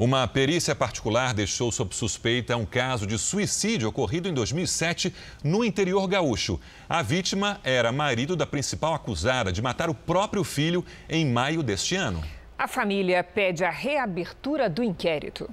Uma perícia particular deixou sob suspeita um caso de suicídio ocorrido em 2007 no interior gaúcho. A vítima era marido da principal acusada de matar o próprio filho em maio deste ano. A família pede a reabertura do inquérito.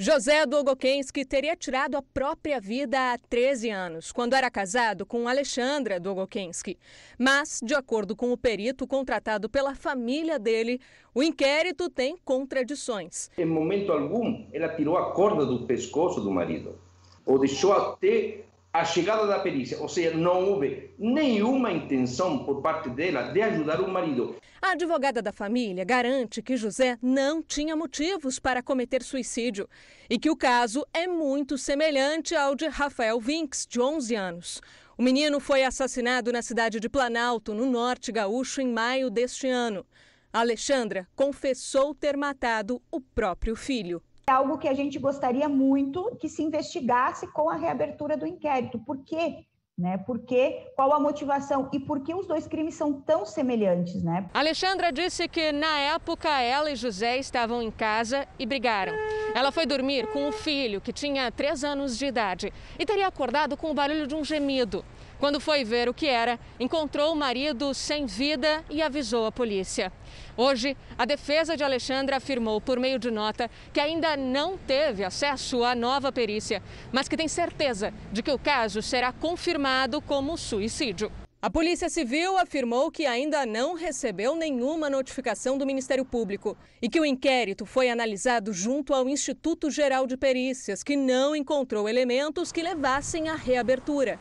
José Dogokensky teria tirado a própria vida há 13 anos, quando era casado com Alexandra Dogokensky. Mas, de acordo com o perito contratado pela família dele, o inquérito tem contradições. Em momento algum, ela tirou a corda do pescoço do marido, ou deixou até a chegada da perícia, ou seja, não houve nenhuma intenção por parte dela de ajudar o marido. A advogada da família garante que José não tinha motivos para cometer suicídio e que o caso é muito semelhante ao de Rafael Vinks, de 11 anos. O menino foi assassinado na cidade de Planalto, no norte gaúcho, em maio deste ano. Alexandra confessou ter matado o próprio filho é algo que a gente gostaria muito que se investigasse com a reabertura do inquérito. Por quê? Né? Por quê? Qual a motivação? E por que os dois crimes são tão semelhantes, né? Alexandra disse que na época ela e José estavam em casa e brigaram. Ela foi dormir com o filho que tinha 3 anos de idade e teria acordado com o barulho de um gemido. Quando foi ver o que era, encontrou o marido sem vida e avisou a polícia. Hoje, a defesa de Alexandra afirmou, por meio de nota, que ainda não teve acesso à nova perícia, mas que tem certeza de que o caso será confirmado como suicídio. A Polícia Civil afirmou que ainda não recebeu nenhuma notificação do Ministério Público e que o inquérito foi analisado junto ao Instituto Geral de Perícias, que não encontrou elementos que levassem à reabertura.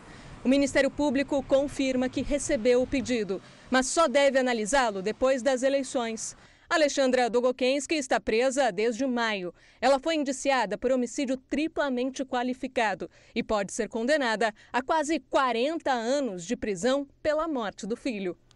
O Ministério Público confirma que recebeu o pedido, mas só deve analisá-lo depois das eleições. Alexandra Dogokensky está presa desde maio. Ela foi indiciada por homicídio triplamente qualificado e pode ser condenada a quase 40 anos de prisão pela morte do filho.